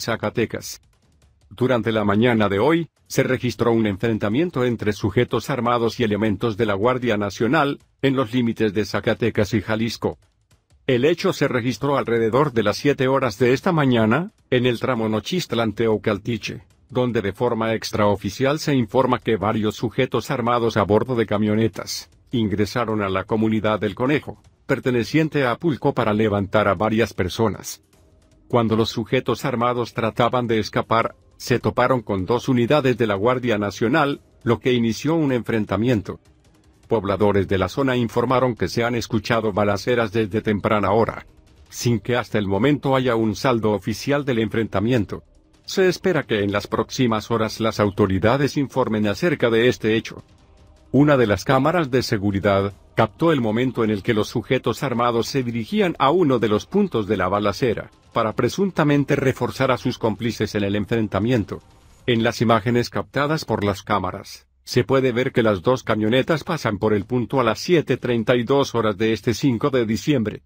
Zacatecas. Durante la mañana de hoy, se registró un enfrentamiento entre sujetos armados y elementos de la Guardia Nacional, en los límites de Zacatecas y Jalisco. El hecho se registró alrededor de las 7 horas de esta mañana, en el tramo o caltiche donde de forma extraoficial se informa que varios sujetos armados a bordo de camionetas, ingresaron a la comunidad del Conejo, perteneciente a Apulco para levantar a varias personas. Cuando los sujetos armados trataban de escapar, se toparon con dos unidades de la Guardia Nacional, lo que inició un enfrentamiento. Pobladores de la zona informaron que se han escuchado balaceras desde temprana hora, sin que hasta el momento haya un saldo oficial del enfrentamiento. Se espera que en las próximas horas las autoridades informen acerca de este hecho. Una de las cámaras de seguridad captó el momento en el que los sujetos armados se dirigían a uno de los puntos de la balacera, para presuntamente reforzar a sus cómplices en el enfrentamiento. En las imágenes captadas por las cámaras, se puede ver que las dos camionetas pasan por el punto a las 7.32 horas de este 5 de diciembre.